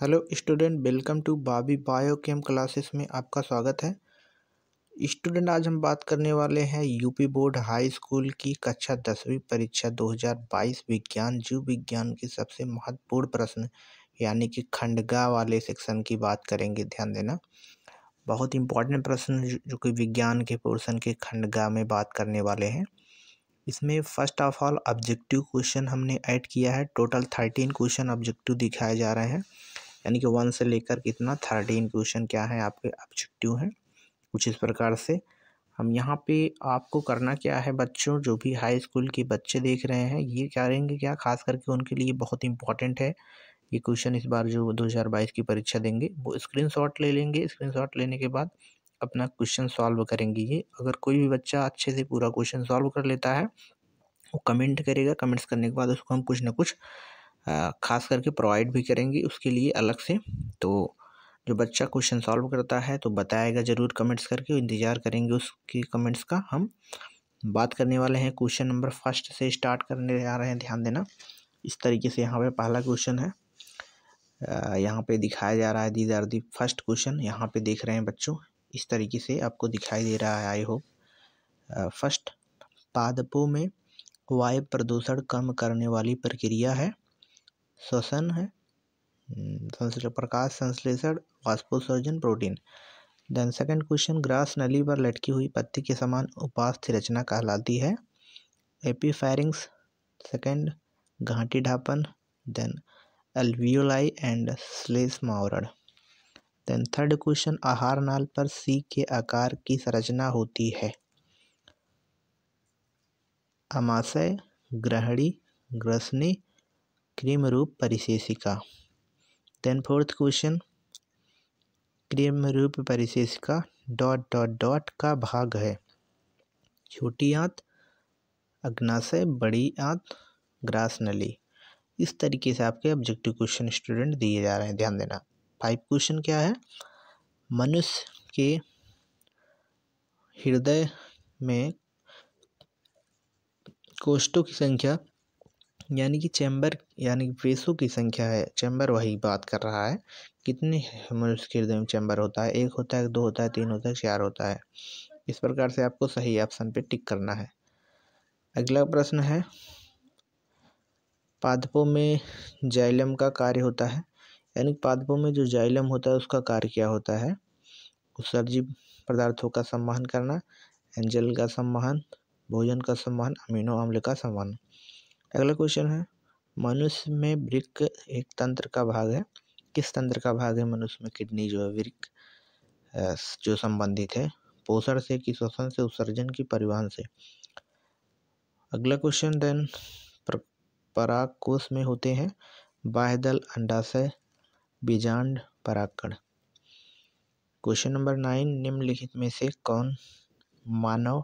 hello student welcome to Babi bio chem classes में आपका स्वागत है स्टूडेंट आज हम बात करने वाले हैं यूपी बोर्ड हाई स्कूल की कक्षा दसवीं परीक्षा 2022 विज्ञान जीव विज्ञान के सबसे महत्वपूर्ण प्रश्न यानी कि खंडगा वाले सेक्शन की बात करेंगे ध्यान देना बहुत इंपॉर्टेंट प्रश्न जो कि विज्ञान के पोर्सन के खंडगा में बात करने वाले हैं इसमें first of all objective question हमने ऐड किया है टोटल थर्टीन क्वेश्चन ऑब्जेक्टिव दिखाए जा रहे हैं यानी कि वन से लेकर कितना थर्टीन क्वेश्चन क्या है आपके ऑब्जेक्टिव हैं कुछ इस प्रकार से हम यहाँ पे आपको करना क्या है बच्चों जो भी हाई स्कूल के बच्चे देख रहे हैं ये क्या रहेंगे क्या खास करके उनके लिए बहुत इंपॉर्टेंट है ये क्वेश्चन इस बार जो 2022 की परीक्षा देंगे वो स्क्रीनशॉट ले लेंगे स्क्रीनशॉट लेने के बाद अपना क्वेश्चन सॉल्व करेंगे ये अगर कोई भी बच्चा अच्छे से पूरा क्वेश्चन सॉल्व कर लेता है वो कमेंट करेगा कमेंट्स करने के बाद उसको हम कुछ ना कुछ ख़ास करके प्रोवाइड भी करेंगे उसके लिए अलग से तो जो बच्चा क्वेश्चन सॉल्व करता है तो बताएगा ज़रूर कमेंट्स करके इंतज़ार करेंगे उसके कमेंट्स का हम बात करने वाले हैं क्वेश्चन नंबर फर्स्ट से स्टार्ट करने जा रहे हैं ध्यान देना इस तरीके से यहाँ पे पहला क्वेश्चन है यहाँ पे दिखाया जा रहा है these are the first question यहाँ पे देख रहे हैं बच्चों इस तरीके से आपको दिखाई दे रहा है आई होप फर्स्ट पादपों में वायु प्रदूषण कम करने वाली प्रक्रिया है श्वसन है हम्म, संश्लेषण प्रकाश संश्लेषण वाष्पोसर्जन प्रोटीन देन सेकंड क्वेश्चन ग्रास नली पर लटकी हुई पत्ती के समान उपास्थ रचना कहलाती है एपीफेरिंग्स सेकंड घाटी ढापन देन एल्वियोलाई एंड स्लेस मावरण देन थर्ड क्वेश्चन आहार नाल पर सी के आकार की संरचना होती है अमाशय ग्रहणी ग्रसनी क्रीम रूप परिशेषिका देन फोर्थ क्वेश्चन क्रीम रूप परिशेषिका डॉट डॉट डॉट का भाग है छोटी आंत अग्नाशय बड़ी आंत ग्रास नली इस तरीके से आपके ऑब्जेक्टिव क्वेश्चन स्टूडेंट दिए जा रहे हैं ध्यान देना फाइव क्वेश्चन क्या है मनुष्य के हृदय में कोष्ठों की संख्या यानी कि चैम्बर यानी कि पेशों की संख्या है चैम्बर वही बात कर रहा है कितने मनुष्य हृदय में चैम्बर होता है एक होता है दो होता है तीन होता है चार होता है इस प्रकार से आपको सही ऑप्शन पे टिक करना है अगला प्रश्न है पादपों में जाइलम का कार्य होता है यानी पादपों में जो जाइलम होता है उसका कार्य क्या होता है उत्सर्जी पदार्थों का सम्मान करना एंजल का सम्मान भोजन का सम्मान अमीनो अम्ल का सम्मान अगला क्वेश्चन है मनुष्य में वृक्क एक तंत्र का भाग है किस तंत्र का भाग है मनुष्य में किडनी जो है वृक्क जो संबंधित है पोषण से कि श्वसन से उत्सर्जन की परिवहन से अगला क्वेश्चन देन पराग कोश में होते हैं बाहदल अंडाशय बीजांड परागकण क्वेश्चन नंबर नाइन निम्नलिखित में से कौन मानव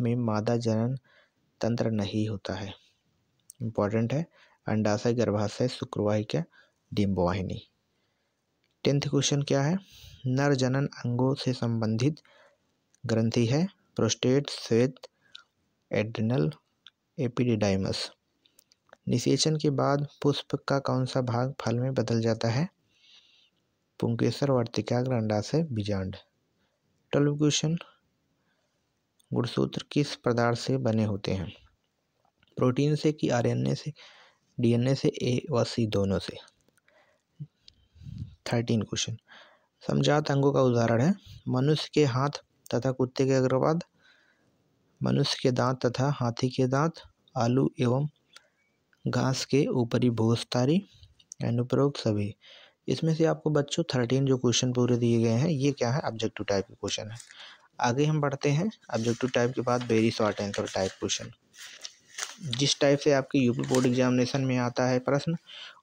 में मादा जनन तंत्र नहीं होता है इम्पॉर्टेंट है अंडाशय गर्भाशय शुक्रवाही क्या डिम्बवाहिनी टेंथ क्वेश्चन क्या है नर जनन अंगों से संबंधित ग्रंथि है प्रोस्टेट श्वेत एड्रिनल एपिडिडाइमस निषेचन के बाद पुष्प का कौन सा भाग फल में बदल जाता है पुंकेसर वर्तिकाग्र अंडाशय बीजांड ट्वेल्व क्वेश्चन गुणसूत्र किस पदार्थ से बने होते हैं प्रोटीन से कि आरएनए से डीएनए से ए व सी दोनों से थर्टीन क्वेश्चन समझात अंगों का उदाहरण है मनुष्य के हाथ तथा कुत्ते के अग्रवाद मनुष्य के दांत तथा हाथी के दांत आलू एवं घास के ऊपरी भोजतारी अनुप्रयोग सभी इसमें से आपको बच्चों थर्टीन जो क्वेश्चन पूरे दिए गए हैं ये क्या है ऑब्जेक्टिव टाइप के क्वेश्चन है आगे हम बढ़ते हैं ऑब्जेक्टिव टाइप के बाद very short answer type question जिस टाइप से आपके यूपी बोर्ड एग्जामिनेशन में आता है प्रश्न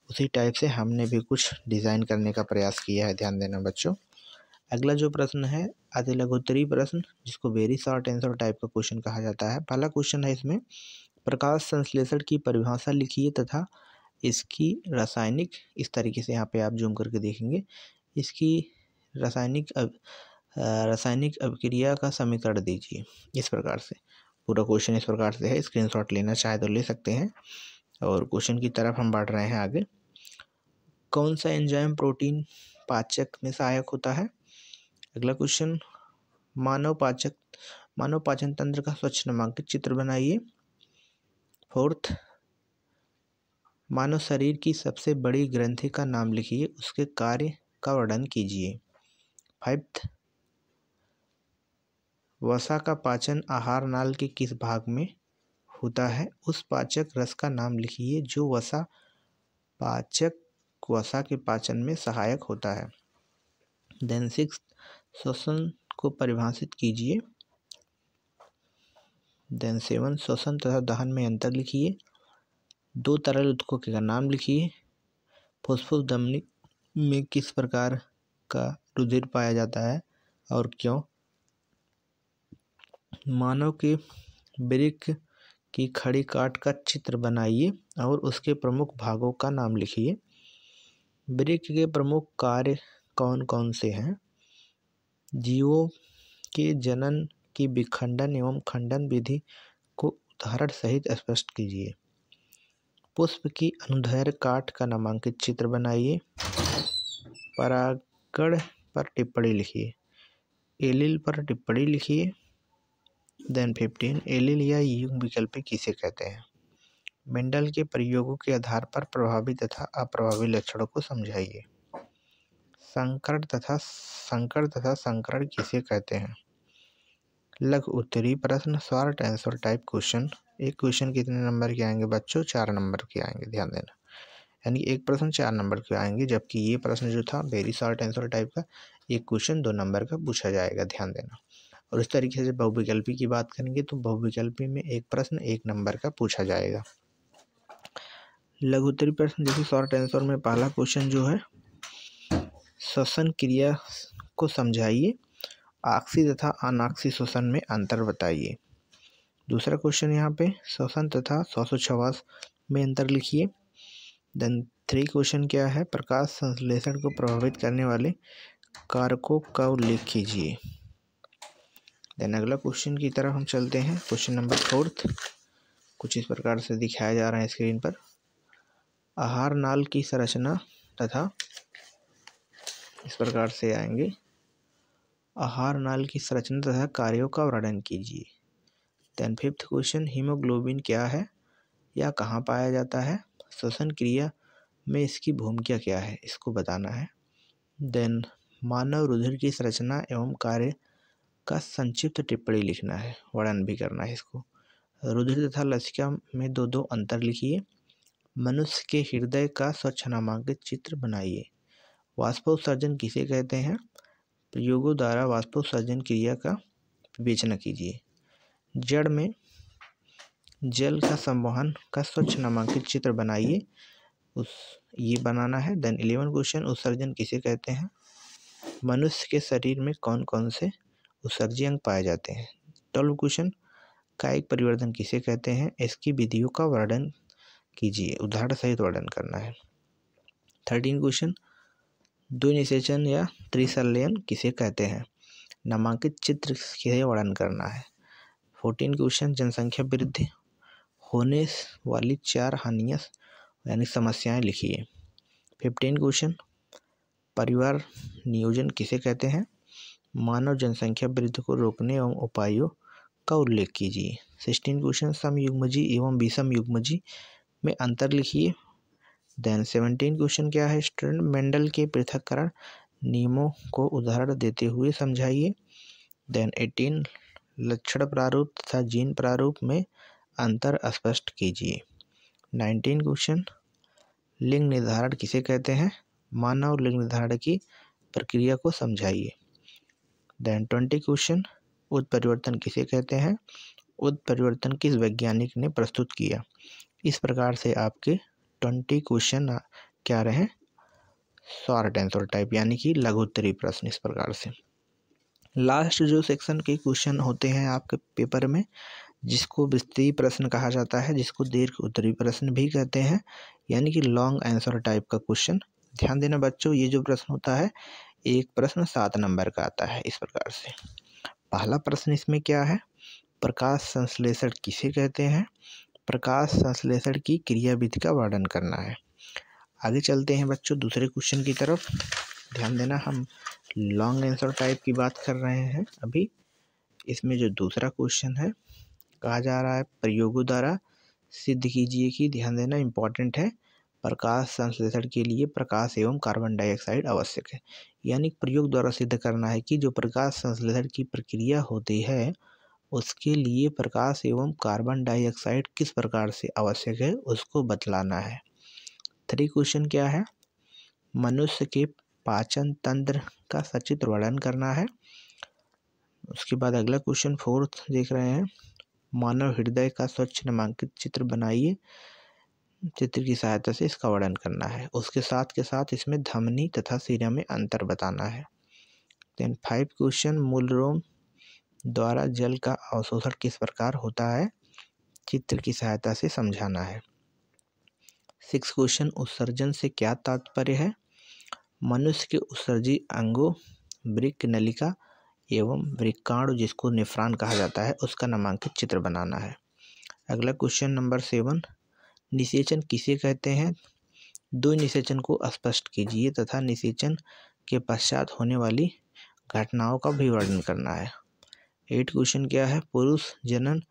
उसी टाइप से हमने भी कुछ डिज़ाइन करने का प्रयास किया है ध्यान देना बच्चों अगला जो प्रश्न है अति लघुत्तरी प्रश्न जिसको वेरी शॉर्ट आंसर टाइप का क्वेश्चन कहा जाता है पहला क्वेश्चन है इसमें प्रकाश संश्लेषण की परिभाषा लिखिए तथा इसकी रासायनिक इस तरीके से यहाँ पे आप जूम करके देखेंगे इसकी रासायनिक रासायनिक अभिक्रिया का समीकरण दीजिए इस प्रकार से पूरा क्वेश्चन इस प्रकार से है स्क्रीनशॉट लेना चाहे तो ले सकते हैं और क्वेश्चन की तरफ हम बढ़ रहे हैं आगे कौन सा एंजाइम प्रोटीन पाचक में सहायक होता है अगला क्वेश्चन मानव पाचक मानव पाचन तंत्र का स्वच्छ नामांकित चित्र बनाइए फोर्थ मानव शरीर की सबसे बड़ी ग्रंथि का नाम लिखिए उसके कार्य का वर्णन कीजिए फाइव्थ वसा का पाचन आहार नाल के किस भाग में होता है उस पाचक रस का नाम लिखिए जो वसा पाचक वसा के पाचन में सहायक होता है देन सिक्स श्वसन को परिभाषित कीजिए देन सेवन श्वसन तथा दहन में अंतर लिखिए दो तरल के का नाम लिखिए फुसफुस दमनिक में किस प्रकार का रुधिर पाया जाता है और क्यों मानव के ब्रिक की खड़ी काट का चित्र बनाइए और उसके प्रमुख भागों का नाम लिखिए ब्रिक के प्रमुख कार्य कौन कौन से हैं जीवों के जनन की विखंडन एवं खंडन विधि को उदाहरण सहित स्पष्ट कीजिए पुष्प की अनुदैर्घ काट का नामांकित चित्र बनाइए परागण पर टिप्पणी लिखिए एलिल पर टिप्पणी लिखिए देन फिफ्टीन एलिल या युग विकल्प किसे कहते हैं मेंडल के प्रयोगों के आधार पर प्रभावी तथा अप्रभावी लक्षणों को समझाइए संकरण तथा संकर तथा संकरण किसे कहते हैं लघु उत्तरी प्रश्न शॉर्ट आंसर टाइप क्वेश्चन एक क्वेश्चन कितने नंबर के आएंगे बच्चों चार नंबर के आएंगे ध्यान देना यानी एक प्रश्न चार नंबर के आएंगे जबकि ये प्रश्न जो था वेरी शॉर्ट आंसर टाइप का एक क्वेश्चन दो नंबर का पूछा जाएगा ध्यान देना और इस तरीके से बहुविकल्पी की बात करेंगे तो बहुविकल्पी में एक प्रश्न एक नंबर का पूछा जाएगा लघुत्तरी प्रश्न जैसे शॉर्ट आंसर में पहला क्वेश्चन जो है श्वसन क्रिया को समझाइए आक्सी तथा अनाक्सी श्वसन में अंतर बताइए दूसरा क्वेश्चन यहाँ पे श्वसन तथा श्वासोच्छ्वास में अंतर लिखिए देन थ्री क्वेश्चन क्या है प्रकाश संश्लेषण को प्रभावित करने वाले कारकों का उल्लेख कीजिए देन अगला क्वेश्चन की तरफ हम चलते हैं क्वेश्चन नंबर फोर्थ कुछ इस प्रकार से दिखाया जा रहा है स्क्रीन पर आहार नाल की संरचना तथा इस प्रकार से आएंगे आहार नाल की संरचना तथा कार्यों का वर्णन कीजिए देन फिफ्थ क्वेश्चन हीमोग्लोबिन क्या है या कहाँ पाया जाता है श्वसन क्रिया में इसकी भूमिका क्या है इसको बताना है देन मानव रुधिर की संरचना एवं कार्य का संक्षिप्त टिप्पणी लिखना है वर्णन भी करना है इसको रुधिर तथा लसिका में दो दो अंतर लिखिए मनुष्य के हृदय का स्वच्छ नामांकित चित्र बनाइए वाष्पोत्सर्जन किसे कहते हैं प्रयोगों द्वारा वाष्पोत्सर्जन क्रिया का विवेचना कीजिए जड़ में जल का संवहन का स्वच्छ नामांकित चित्र बनाइए उस ये बनाना है देन इलेवन क्वेश्चन उत्सर्जन किसे कहते हैं मनुष्य के शरीर में कौन कौन से उत्सर्जी अंग पाए जाते हैं ट्वेल्व क्वेश्चन कायिक परिवर्तन किसे कहते हैं इसकी विधियों का वर्णन कीजिए उदाहरण सहित वर्णन करना है थर्टीन क्वेश्चन द्विनिषेचन या त्रिसलयन किसे कहते हैं नामांकित चित्र किसे वर्णन करना है फोर्टीन क्वेश्चन जनसंख्या वृद्धि होने वाली चार हानियाँ यानी समस्याएं लिखिए फिफ्टीन क्वेश्चन परिवार नियोजन किसे कहते हैं मानव जनसंख्या वृद्धि को रोकने एवं उपायों का उल्लेख कीजिए सिक्सटीन क्वेश्चन सम युग्मजी एवं विषम युग्मजी में अंतर लिखिए देन सेवनटीन क्वेश्चन क्या है स्टूडेंट मेंडल के पृथककरण नियमों को उदाहरण देते हुए समझाइए देन एटीन लक्षण प्रारूप तथा जीन प्रारूप में अंतर स्पष्ट कीजिए नाइनटीन क्वेश्चन लिंग निर्धारण किसे कहते हैं मानव लिंग निर्धारण की प्रक्रिया को समझाइए देन ट्वेंटी क्वेश्चन उत्परिवर्तन किसे कहते हैं उत्परिवर्तन किस वैज्ञानिक ने प्रस्तुत किया इस प्रकार से आपके ट्वेंटी क्वेश्चन क्या रहे शॉर्ट आंसर टाइप यानी कि लघुत्तरी प्रश्न इस प्रकार से लास्ट जो सेक्शन के क्वेश्चन होते हैं आपके पेपर में जिसको विस्तृत प्रश्न कहा जाता है जिसको दीर्घ उत्तरी प्रश्न भी कहते हैं यानी कि लॉन्ग आंसर टाइप का क्वेश्चन ध्यान देना बच्चों ये जो प्रश्न होता है एक प्रश्न सात नंबर का आता है इस प्रकार से पहला प्रश्न इसमें क्या है प्रकाश संश्लेषण किसे कहते हैं प्रकाश संश्लेषण की क्रियाविधि का वर्णन करना है आगे चलते हैं बच्चों दूसरे क्वेश्चन की तरफ ध्यान देना हम लॉन्ग आंसर टाइप की बात कर रहे हैं अभी इसमें जो दूसरा क्वेश्चन है कहा जा रहा है प्रयोगों द्वारा सिद्ध कीजिए कि ध्यान देना इम्पॉर्टेंट है प्रकाश संश्लेषण के लिए प्रकाश एवं कार्बन डाइऑक्साइड आवश्यक है यानी प्रयोग द्वारा सिद्ध करना है कि जो प्रकाश संश्लेषण की प्रक्रिया होती है उसके लिए प्रकाश एवं कार्बन डाइऑक्साइड किस प्रकार से आवश्यक है उसको बतलाना है थ्री क्वेश्चन क्या है मनुष्य के पाचन तंत्र का सचित्र वर्णन करना है उसके बाद अगला क्वेश्चन फोर्थ देख रहे हैं मानव हृदय का स्वच्छ नामांकित चित्र बनाइए चित्र की सहायता से इसका वर्णन करना है उसके साथ के साथ इसमें धमनी तथा सिरा में अंतर बताना है देन फाइव क्वेश्चन मूल रोम द्वारा जल का अवशोषण किस प्रकार होता है चित्र की सहायता से समझाना है सिक्स क्वेश्चन उत्सर्जन से क्या तात्पर्य है मनुष्य के उत्सर्जी अंगों वृक्क नलिका एवं वृक्काणु जिसको निफ्रान कहा जाता है उसका नामांकित चित्र बनाना है अगला क्वेश्चन नंबर सेवन निषेचन किसे कहते हैं दो निषेचन को स्पष्ट कीजिए तथा निषेचन के पश्चात होने वाली घटनाओं का भी वर्णन करना है एट क्वेश्चन क्या है पुरुष जनन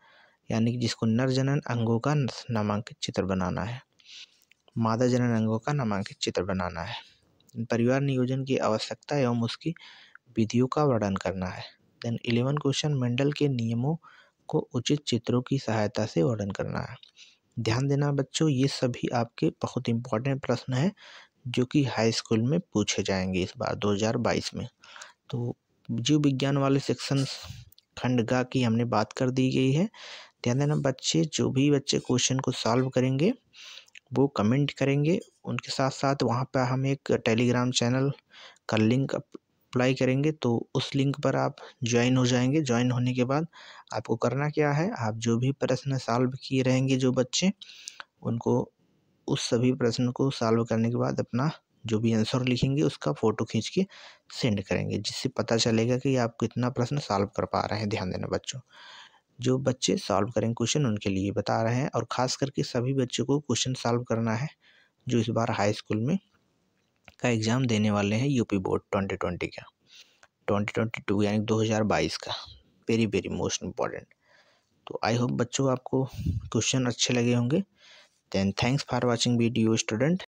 यानी कि जिसको नर जनन अंगों का नामांकित चित्र बनाना है मादा जनन अंगों का नामांकित चित्र बनाना है परिवार नियोजन की आवश्यकता एवं उसकी विधियों का वर्णन करना है देन इलेवन क्वेश्चन मंडल के नियमों को उचित चित्रों की सहायता से वर्णन करना है ध्यान देना बच्चों ये सभी आपके बहुत इंपॉर्टेंट प्रश्न हैं जो कि हाई स्कूल में पूछे जाएंगे इस बार 2022 में तो जीव विज्ञान वाले सेक्शन खंडगा की हमने बात कर दी गई है ध्यान देना बच्चे जो भी बच्चे क्वेश्चन को सॉल्व करेंगे वो कमेंट करेंगे उनके साथ साथ वहाँ पर हम एक टेलीग्राम चैनल का लिंक अप्लाई करेंगे तो उस लिंक पर आप ज्वाइन हो जाएंगे ज्वाइन होने के बाद आपको करना क्या है आप जो भी प्रश्न सॉल्व किए रहेंगे जो बच्चे उनको उस सभी प्रश्न को सॉल्व करने के बाद अपना जो भी आंसर लिखेंगे उसका फ़ोटो खींच के सेंड करेंगे जिससे पता चलेगा कि आप कितना प्रश्न सॉल्व कर पा रहे हैं ध्यान देना बच्चों जो बच्चे सॉल्व करेंगे क्वेश्चन उनके लिए बता रहे हैं और ख़ास करके सभी बच्चों को क्वेश्चन सॉल्व करना है जो इस बार हाई स्कूल में का एग्ज़ाम देने वाले हैं यूपी बोर्ड ट्वेंटी ट्वेंटी का ट्वेंटी ट्वेंटी टू यानी दो हज़ार बाईस का वेरी वेरी मोस्ट इम्पॉर्टेंट तो आई होप बच्चों आपको क्वेश्चन अच्छे लगे होंगे then thanks for watching video student